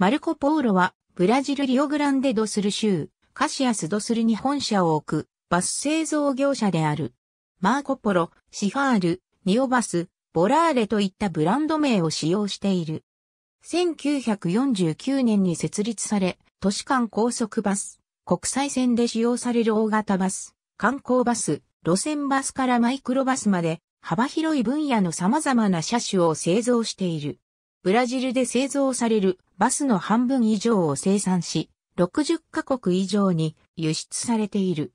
マルコ・ポーロは、ブラジルリオグランデ・ドスル州、カシアス・ドスルに本社を置く、バス製造業者である。マーコ・ポロ、シファール、ニオバス、ボラーレといったブランド名を使用している。1949年に設立され、都市間高速バス、国際線で使用される大型バス、観光バス、路線バスからマイクロバスまで、幅広い分野の様々な車種を製造している。ブラジルで製造されるバスの半分以上を生産し、60カ国以上に輸出されている。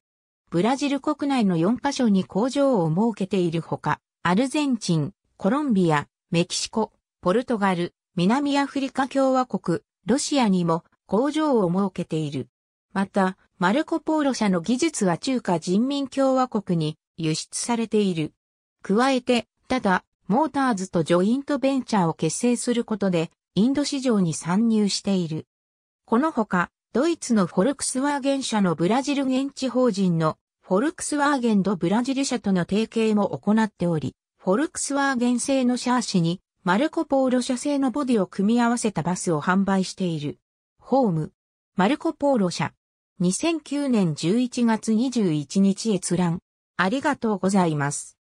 ブラジル国内の4カ所に工場を設けているほか、アルゼンチン、コロンビア、メキシコ、ポルトガル、南アフリカ共和国、ロシアにも工場を設けている。また、マルコ・ポーロ社の技術は中華人民共和国に輸出されている。加えて、ただ、モーターズとジョイントベンチャーを結成することで、インド市場に参入している。このほか、ドイツのフォルクスワーゲン社のブラジル現地法人のフォルクスワーゲンとブラジル社との提携も行っており、フォルクスワーゲン製のシャーシにマルコポーロ社製のボディを組み合わせたバスを販売している。ホーム。マルコポーロ社。2009年11月21日閲覧。ありがとうございます。